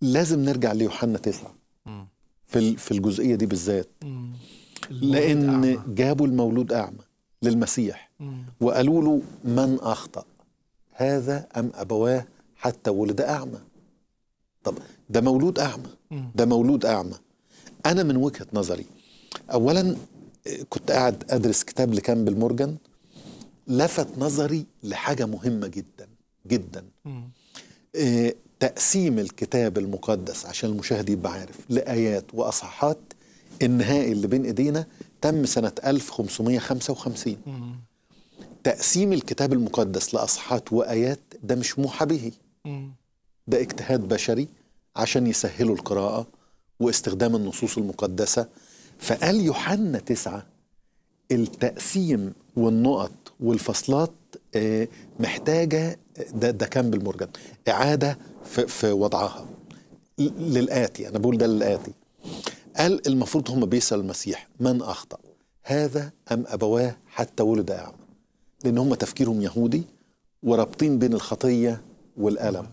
لازم نرجع ليوحنا تسعة في في الجزئيه دي بالذات لان أعمى. جابوا المولود اعمى للمسيح وقالوا له من اخطا هذا ام ابواه حتى ولد اعمى طب ده مولود اعمى ده مولود اعمى انا من وجهه نظري اولا كنت قاعد ادرس كتاب لكامبل مورجان لفت نظري لحاجه مهمه جدا جدا تقسيم الكتاب المقدس عشان المشاهد يبقى عارف لآيات وأصحاحات النهائي اللي بين إيدينا تم سنة 1555 مم. تقسيم الكتاب المقدس لأصحاحات وآيات ده مش موحى به ده اجتهاد بشري عشان يسهلوا القراءة واستخدام النصوص المقدسة فقال يوحنا تسعة التقسيم والنقط والفصلات آه، محتاجة ده, ده كان بالمرجان إعادة في, في وضعها للآتي أنا بقول ده للآتي قال المفروض هم بيسأل المسيح من أخطأ هذا أم أبواه حتى ولد أعمى لأن هم تفكيرهم يهودي ورابطين بين الخطية والألم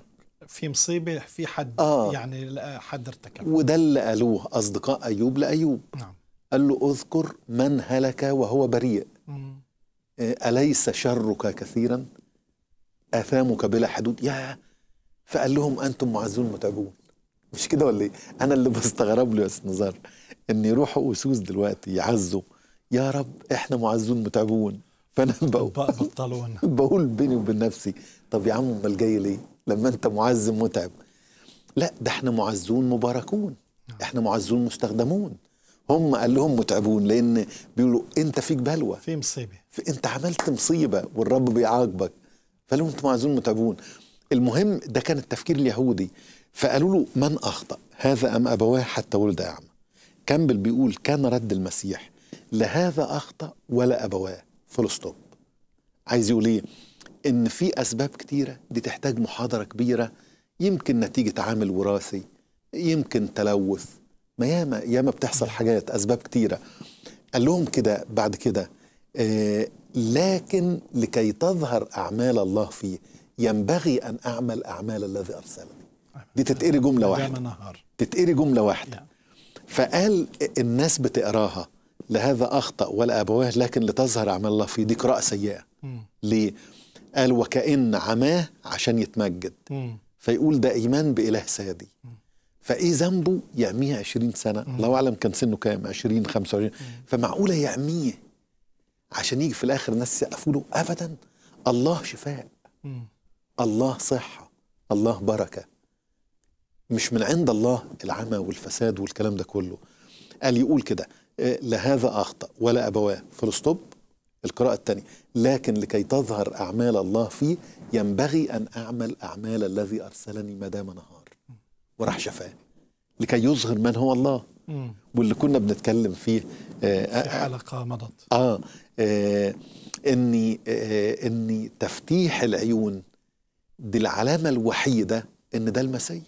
في مصيبة في حد آه. يعني حد ارتكب وده اللي قالوه أصدقاء أيوب لأيوب نعم. قال له اذكر من هلك وهو بريء آه، أليس شرك كثيرا آثامك بلا حدود يا فقال لهم انتم معزون متعبون مش كده ولا ايه؟ انا اللي بستغرب له يا استاذ نزار ان يروحوا اسوس دلوقتي يعزوا يا رب احنا معزون متعبون فانا بقول بقول بيني وبين نفسي طب يا عم امال جاي ليه؟ لما انت معزم متعب لا ده احنا معزون مباركون نعم. احنا معزون مستخدمون هم قال لهم متعبون لان بيقولوا انت فيك بلوى في مصيبه انت عملت مصيبه والرب بيعاقبك لهم انتم معزون متعبون المهم ده كان التفكير اليهودي فقالوا له من أخطأ هذا أم أبواه حتى ولد أعمى كامبل بيقول كان رد المسيح لهذا أخطأ ولا أبواه فول ستوب عايز يقول إيه إن في أسباب كتيرة دي تحتاج محاضرة كبيرة يمكن نتيجة عامل وراثي يمكن تلوث ما ياما ياما بتحصل حاجات أسباب كتيرة قال لهم كده بعد كده آه لكن لكي تظهر أعمال الله فيه ينبغي أن أعمل أعمال الذي أرسلني دي تتقري جملة واحدة تتقري جملة واحدة فقال الناس بتقراها لهذا أخطأ ولا أبواه لكن لتظهر أعمال الله فيه دي قراءة سيئة ليه؟ قال وكأن عماه عشان يتمجد فيقول ده إيمان بإله سادي فإيه ذنبه؟ يعميه 20 سنة الله أعلم كان سنه كام 20 25 فمعقولة يعميه عشان يجي في الآخر الناس يقفوا له أبدا الله شفاء الله صحة الله بركة مش من عند الله العمى والفساد والكلام ده كله قال يقول كده آه، لهذا أخطأ ولا أبواه فلستوب القراءة الثانية لكن لكي تظهر أعمال الله فيه ينبغي أن أعمل أعمال الذي أرسلني ما دام نهار وراح شفاه لكي يظهر من هو الله واللي كنا بنتكلم فيه آه, آه، في آه، حلقة مضت آه, آه إني آه إني تفتيح العيون دي العلامة الوحيدة إن ده المسيح